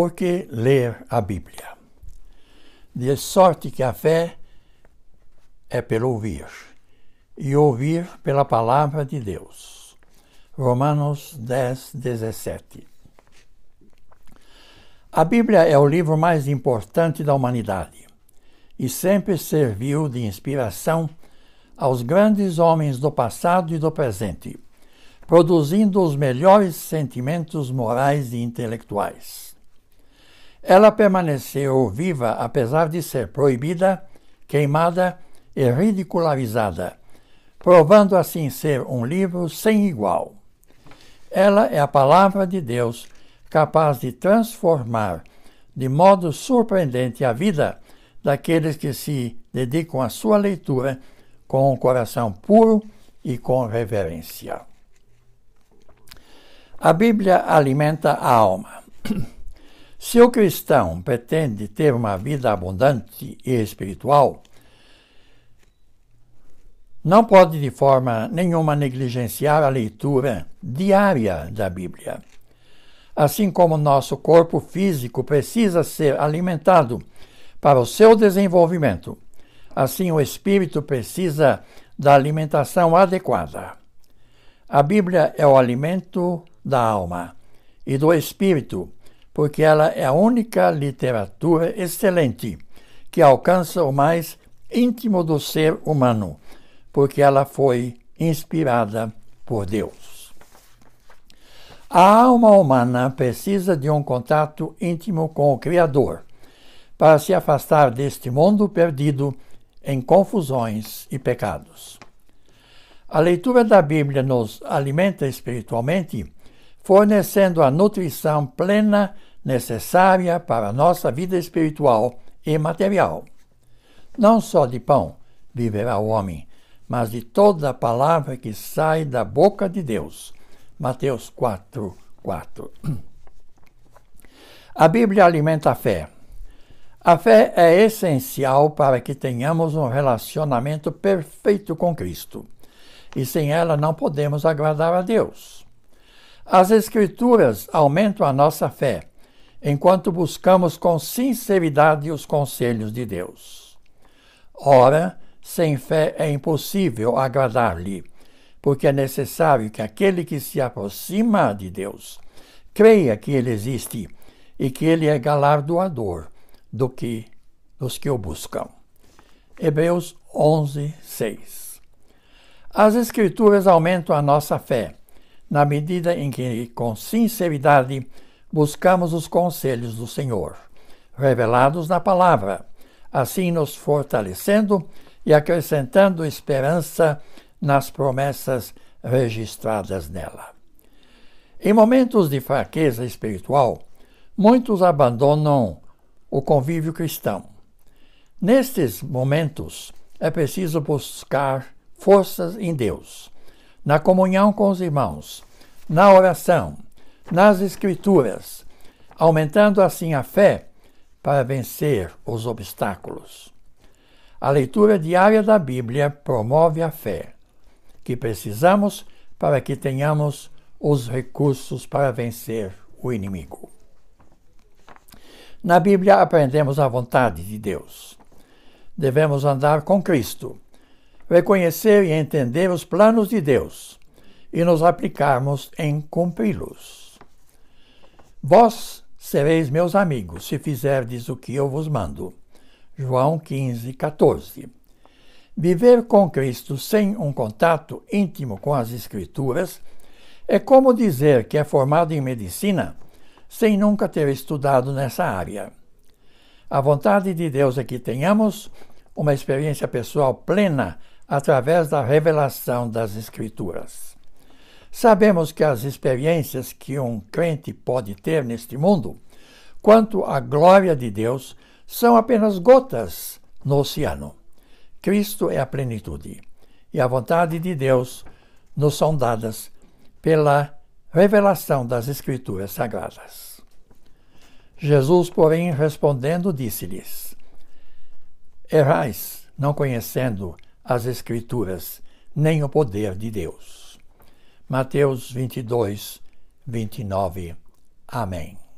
porque ler a Bíblia. De sorte que a fé é pelo ouvir, e ouvir pela palavra de Deus. Romanos 10, 17. A Bíblia é o livro mais importante da humanidade e sempre serviu de inspiração aos grandes homens do passado e do presente, produzindo os melhores sentimentos morais e intelectuais. Ela permaneceu viva apesar de ser proibida, queimada e ridicularizada, provando assim ser um livro sem igual. Ela é a palavra de Deus, capaz de transformar de modo surpreendente a vida daqueles que se dedicam à sua leitura com um coração puro e com reverência. A Bíblia alimenta a alma. Se o cristão pretende ter uma vida abundante e espiritual, não pode de forma nenhuma negligenciar a leitura diária da Bíblia. Assim como nosso corpo físico precisa ser alimentado para o seu desenvolvimento, assim o espírito precisa da alimentação adequada. A Bíblia é o alimento da alma e do espírito porque ela é a única literatura excelente que alcança o mais íntimo do ser humano, porque ela foi inspirada por Deus. A alma humana precisa de um contato íntimo com o Criador para se afastar deste mundo perdido em confusões e pecados. A leitura da Bíblia nos alimenta espiritualmente fornecendo a nutrição plena necessária para a nossa vida espiritual e material. Não só de pão viverá o homem, mas de toda a palavra que sai da boca de Deus. Mateus 4, 4. A Bíblia alimenta a fé. A fé é essencial para que tenhamos um relacionamento perfeito com Cristo. E sem ela não podemos agradar a Deus. As Escrituras aumentam a nossa fé, enquanto buscamos com sinceridade os conselhos de Deus. Ora, sem fé é impossível agradar-lhe, porque é necessário que aquele que se aproxima de Deus creia que ele existe e que ele é galardoador do que dos que o buscam. Hebreus 11, 6. As Escrituras aumentam a nossa fé, na medida em que, com sinceridade, buscamos os conselhos do Senhor, revelados na palavra, assim nos fortalecendo e acrescentando esperança nas promessas registradas nela. Em momentos de fraqueza espiritual, muitos abandonam o convívio cristão. Nestes momentos, é preciso buscar forças em Deus na comunhão com os irmãos, na oração, nas Escrituras, aumentando assim a fé para vencer os obstáculos. A leitura diária da Bíblia promove a fé, que precisamos para que tenhamos os recursos para vencer o inimigo. Na Bíblia aprendemos a vontade de Deus. Devemos andar com Cristo reconhecer e entender os planos de Deus e nos aplicarmos em cumpri-los. Vós sereis meus amigos se fizerdes o que eu vos mando. João 15, 14. Viver com Cristo sem um contato íntimo com as Escrituras é como dizer que é formado em medicina sem nunca ter estudado nessa área. A vontade de Deus é que tenhamos uma experiência pessoal plena através da revelação das Escrituras. Sabemos que as experiências que um crente pode ter neste mundo, quanto à glória de Deus, são apenas gotas no oceano. Cristo é a plenitude, e a vontade de Deus nos são dadas pela revelação das Escrituras Sagradas. Jesus, porém, respondendo, disse-lhes: Errais, não conhecendo as Escrituras, nem o poder de Deus. Mateus 22, 29. Amém.